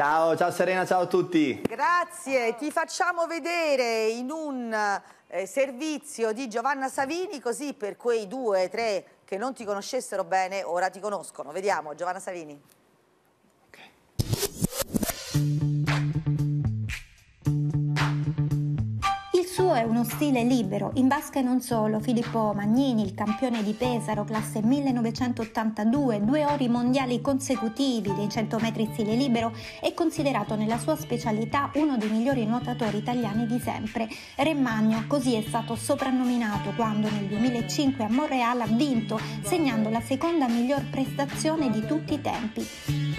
Ciao, ciao Serena, ciao a tutti. Grazie, ti facciamo vedere in un eh, servizio di Giovanna Savini, così per quei due, tre che non ti conoscessero bene, ora ti conoscono. Vediamo, Giovanna Savini. suo è uno stile libero, in basca e non solo, Filippo Magnini, il campione di Pesaro, classe 1982, due ori mondiali consecutivi dei 100 metri stile libero, è considerato nella sua specialità uno dei migliori nuotatori italiani di sempre. Remmagno così è stato soprannominato quando nel 2005 a Montreal ha vinto, segnando la seconda miglior prestazione di tutti i tempi.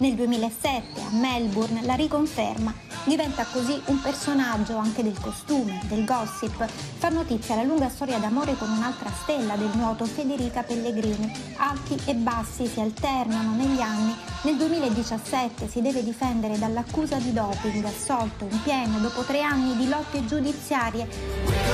Nel 2007 a Melbourne la riconferma, diventa così un personaggio anche del costume, del gossip, fa notizia la lunga storia d'amore con un'altra stella del nuoto Federica Pellegrini. Alti e bassi si alternano negli anni, nel 2017 si deve difendere dall'accusa di doping, assolto in pieno dopo tre anni di lotte giudiziarie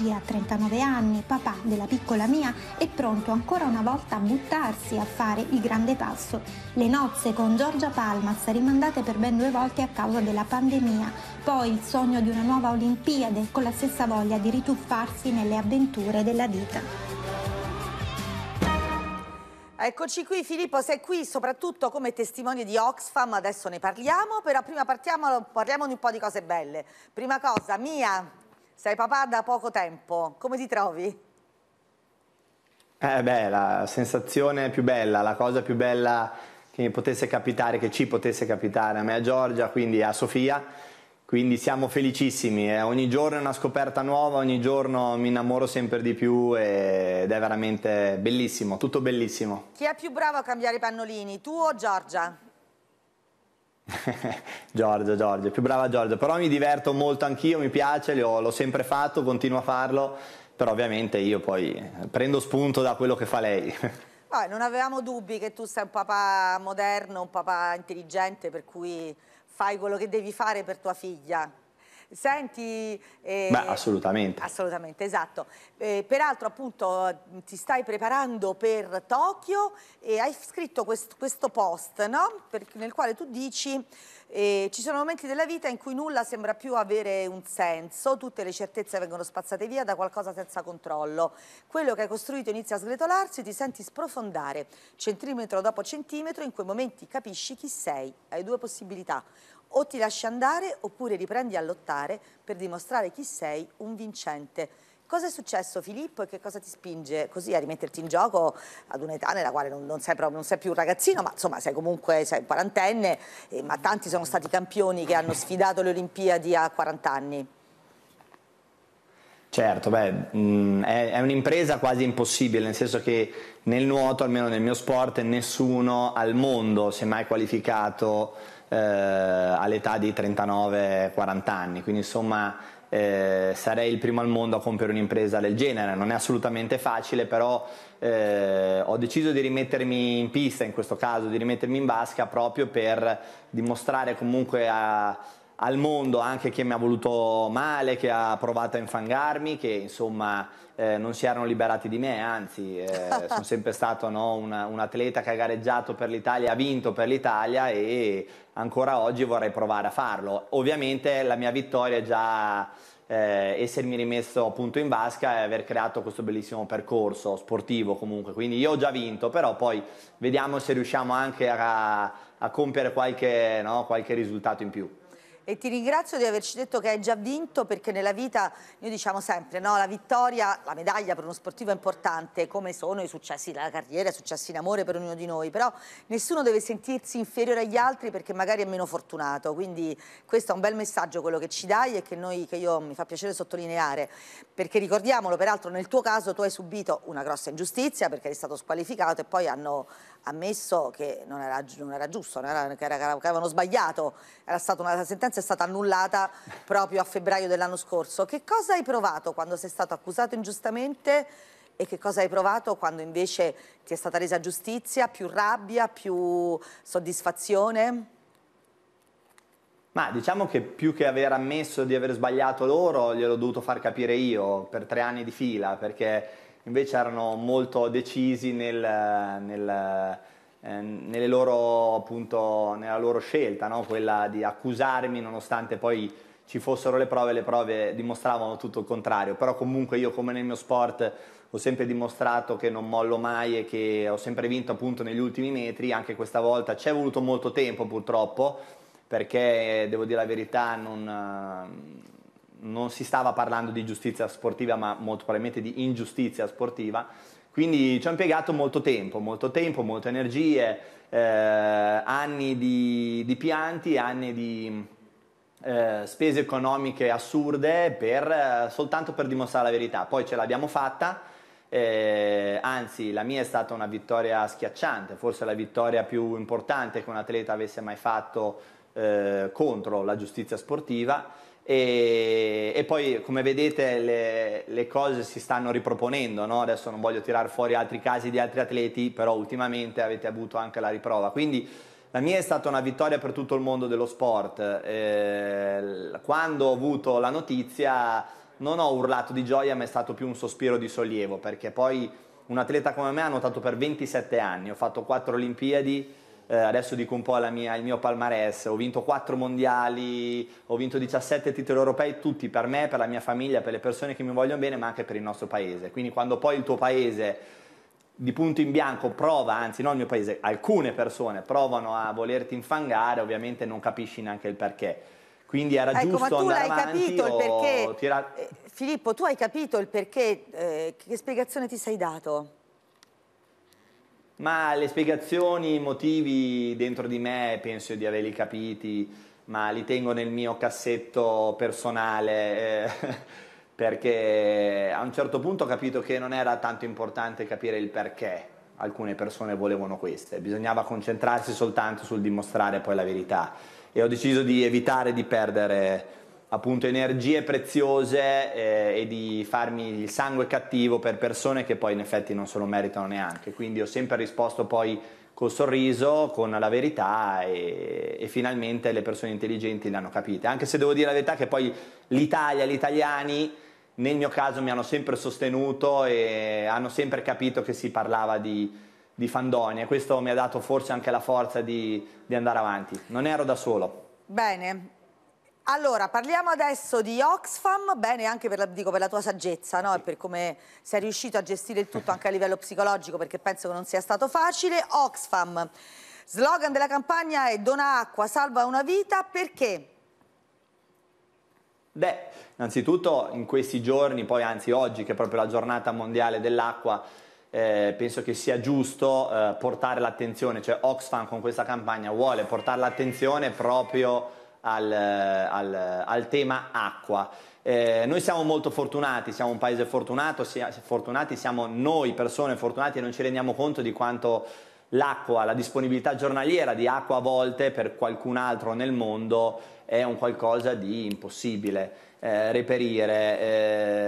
oggi a 39 anni, papà della piccola Mia, è pronto ancora una volta a buttarsi a fare il grande passo. Le nozze con Giorgia Palmas rimandate per ben due volte a causa della pandemia, poi il sogno di una nuova Olimpiade con la stessa voglia di rituffarsi nelle avventure della vita. Eccoci qui Filippo, sei qui soprattutto come testimone di Oxfam, adesso ne parliamo, però prima partiamo, parliamo di un po' di cose belle. Prima cosa, Mia, sei papà da poco tempo, come ti trovi? Eh beh, la sensazione più bella, la cosa più bella che mi potesse capitare, che ci potesse capitare a me, a Giorgia, quindi a Sofia, quindi siamo felicissimi, eh. ogni giorno è una scoperta nuova, ogni giorno mi innamoro sempre di più ed è veramente bellissimo, tutto bellissimo. Chi è più bravo a cambiare i pannolini, tu o Giorgia? Giorgio, Giorgio, più brava Giorgio, però mi diverto molto anch'io, mi piace, ho, l'ho sempre fatto, continuo a farlo, però ovviamente io poi eh, prendo spunto da quello che fa lei. Ah, non avevamo dubbi che tu sei un papà moderno, un papà intelligente, per cui fai quello che devi fare per tua figlia. Senti... Eh, Beh, assolutamente. Assolutamente, esatto. Eh, peraltro appunto ti stai preparando per Tokyo e hai scritto quest questo post, no? per nel quale tu dici... Eh, ci sono momenti della vita in cui nulla sembra più avere un senso, tutte le certezze vengono spazzate via da qualcosa senza controllo. Quello che hai costruito inizia a sgretolarsi, e ti senti sprofondare centimetro dopo centimetro, in quei momenti capisci chi sei, hai due possibilità, o ti lasci andare oppure riprendi a lottare per dimostrare chi sei un vincente. Cosa è successo Filippo e che cosa ti spinge così a rimetterti in gioco ad un'età nella quale non, non, sei proprio, non, sei più un ragazzino, ma insomma sei comunque sei quarantenne, eh, ma tanti sono stati campioni che hanno sfidato le Olimpiadi a 40 anni. Certo, beh, mh, mm, è, è un'impresa quasi impossibile, nel senso che nel nuoto, almeno nel mio sport, nessuno al mondo si è mai qualificato eh, all'età di 39-40 anni, quindi insomma eh, sarei il primo al mondo a compiere un'impresa del genere, non è assolutamente facile, però eh, ho deciso di rimettermi in pista, in questo caso di rimettermi in vasca proprio per dimostrare comunque a al mondo anche che mi ha voluto male, che ha provato a infangarmi, che insomma eh, non si erano liberati di me, anzi eh, sono sempre stato no, una, un atleta che ha gareggiato per l'Italia, ha vinto per l'Italia e ancora oggi vorrei provare a farlo. Ovviamente la mia vittoria è già eh, essermi rimesso appunto in vasca e aver creato questo bellissimo percorso sportivo comunque, quindi io ho già vinto, però poi vediamo se riusciamo anche a, a compiere qualche, no, qualche risultato in più. E ti ringrazio di averci detto che hai già vinto perché nella vita, noi diciamo sempre, no, la vittoria, la medaglia per uno sportivo è importante come sono i successi della carriera, i successi in amore per ognuno di noi, però nessuno deve sentirsi inferiore agli altri perché magari è meno fortunato, quindi questo è un bel messaggio quello che ci dai e che, noi, che io mi fa piacere sottolineare, perché ricordiamolo, peraltro nel tuo caso tu hai subito una grossa ingiustizia perché eri stato squalificato e poi hanno ammesso che non era, non era giusto, non era, che, era, che avevano sbagliato, era stata una sentenza sentenza è stata annullata proprio a febbraio dell'anno scorso. Che cosa hai provato quando sei stato accusato ingiustamente e che cosa hai provato quando invece ti è stata resa giustizia? Più rabbia, più soddisfazione? Ma diciamo che più che aver ammesso di aver sbagliato loro, gliel'ho dovuto far capire io per tre anni di fila, perché invece erano molto decisi nel, nel eh, loro, appunto, nella loro scelta, no? quella di accusarmi nonostante poi ci fossero le prove, le prove dimostravano tutto il contrario, però comunque io come nel mio sport ho sempre dimostrato che non mollo mai e che ho sempre vinto appunto negli ultimi metri, anche questa volta ci è voluto molto tempo purtroppo, perché devo dire la verità non non si stava parlando di giustizia sportiva, ma molto probabilmente di ingiustizia sportiva. Quindi ci ho impiegato molto tempo, molto tempo, molte energie, eh, anni di, di, pianti, anni di eh, spese economiche assurde per, eh, soltanto per dimostrare la verità. Poi ce l'abbiamo fatta, eh, anzi la mia è stata una vittoria schiacciante, forse la vittoria più importante che un atleta avesse mai fatto eh, contro la giustizia sportiva e, e, poi come vedete le, le cose si stanno riproponendo, no? adesso non voglio tirare fuori altri casi di altri atleti, però ultimamente avete avuto anche la riprova, quindi la mia è stata una vittoria per tutto il mondo dello sport, eh, quando ho avuto la notizia non ho urlato di gioia ma è stato più un sospiro di sollievo perché poi un atleta come me ha nuotato per 27 anni, ho fatto 4 Olimpiadi, eh, adesso dico un po' mia, il mio palmarès, ho vinto 4 mondiali, ho vinto 17 titoli europei, tutti per me, per la mia famiglia, per le persone che mi vogliono bene, ma anche per il nostro paese. Quindi quando poi il tuo paese di punto in bianco prova, anzi non il mio paese, alcune persone provano a volerti infangare, ovviamente non capisci neanche il perché. Quindi era ecco, giusto andare avanti. Capito il perché, tirar... Eh, Filippo, tu hai capito il perché, eh, che spiegazione ti sei dato? Ma le spiegazioni, i motivi dentro di me penso di averli capiti, ma li tengo nel mio cassetto personale. Eh, perché a un certo punto ho capito che non era tanto importante capire il perché alcune persone volevano queste, bisognava concentrarsi soltanto sul dimostrare poi la verità e ho deciso di evitare di perdere appunto energie preziose eh, e di farmi il sangue cattivo per persone che poi in effetti non se lo meritano neanche. Quindi ho sempre risposto poi col sorriso, con la verità e, e finalmente le persone intelligenti l'hanno capita. Anche se devo dire la verità che poi l'Italia, gli italiani nel mio caso mi hanno sempre sostenuto e hanno sempre capito che si parlava di, di fandonia. Questo mi ha dato forse anche la forza di, di andare avanti. Non ero da solo. Bene, allora, parliamo adesso di Oxfam, bene anche per la, dico, per la tua saggezza no? e per come sei riuscito a gestire il tutto anche a livello psicologico, perché penso che non sia stato facile. Oxfam, slogan della campagna è Dona acqua, salva una vita, perché? Beh, innanzitutto in questi giorni, poi anzi oggi, che è proprio la giornata mondiale dell'acqua, eh, penso che sia giusto eh, portare l'attenzione, cioè Oxfam con questa campagna vuole portare l'attenzione proprio al, al, al tema acqua. Eh, noi siamo molto fortunati, siamo un paese fortunato, sia, fortunati siamo noi persone fortunate e non ci rendiamo conto di quanto l'acqua, la disponibilità giornaliera di acqua a volte per qualcun altro nel mondo è un qualcosa di impossibile. Eh, reperire.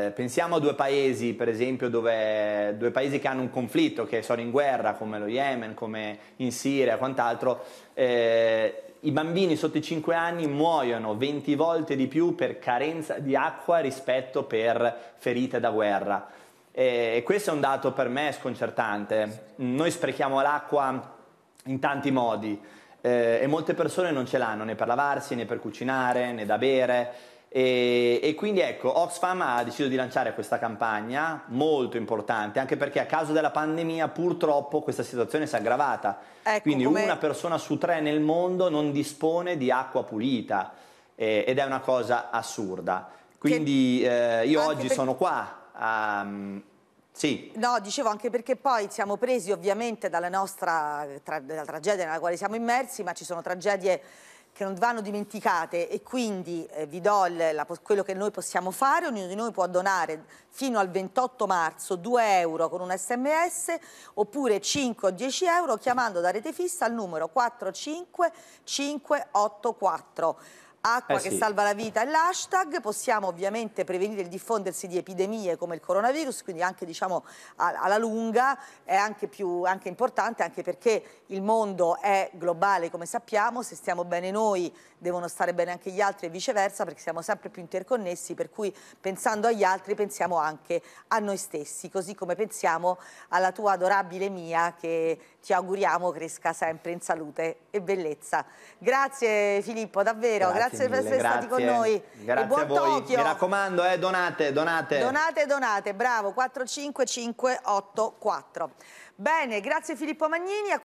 Eh, pensiamo a due paesi, per esempio, dove, due paesi che hanno un conflitto, che sono in guerra, come lo Yemen, come in Siria, e quant'altro. Eh, i bambini sotto i 5 anni muoiono 20 volte di più per carenza di acqua rispetto per ferite da guerra. E questo è un dato per me sconcertante. Noi sprechiamo l'acqua in tanti modi eh, e molte persone non ce l'hanno né per lavarsi, né per cucinare, né da bere. E, e, quindi ecco, Oxfam ha deciso di lanciare questa campagna molto importante, anche perché a causa della pandemia purtroppo questa situazione si è aggravata. Ecco, quindi come... una persona su tre nel mondo non dispone di acqua pulita eh, ed è una cosa assurda. Quindi che... eh, io anche oggi per... sono qua a, sì. No, dicevo anche perché poi siamo presi ovviamente dalla nostra tra... dalla tragedia nella quale siamo immersi, ma ci sono tragedie che non vanno dimenticate e quindi eh, vi do la, quello che noi possiamo fare, ognuno di noi può donare fino al 28 marzo 2 euro con un sms oppure 5 o 10 euro chiamando da rete fissa al numero 45584. Acqua eh che sì. salva la vita è l'hashtag, possiamo ovviamente prevenire il diffondersi di epidemie come il coronavirus, quindi anche diciamo alla lunga è anche più anche importante anche perché il mondo è globale come sappiamo, se stiamo bene noi devono stare bene anche gli altri e viceversa perché siamo sempre più interconnessi per cui pensando agli altri pensiamo anche a noi stessi così come pensiamo alla tua adorabile Mia che ti auguriamo cresca sempre in salute e bellezza. Grazie Filippo davvero, grazie, grazie per essere grazie. stati con noi grazie e buon a voi. Tokyo. Mi raccomando eh, donate, donate. Donate, donate, bravo 45584. Bene, grazie Filippo Magnini.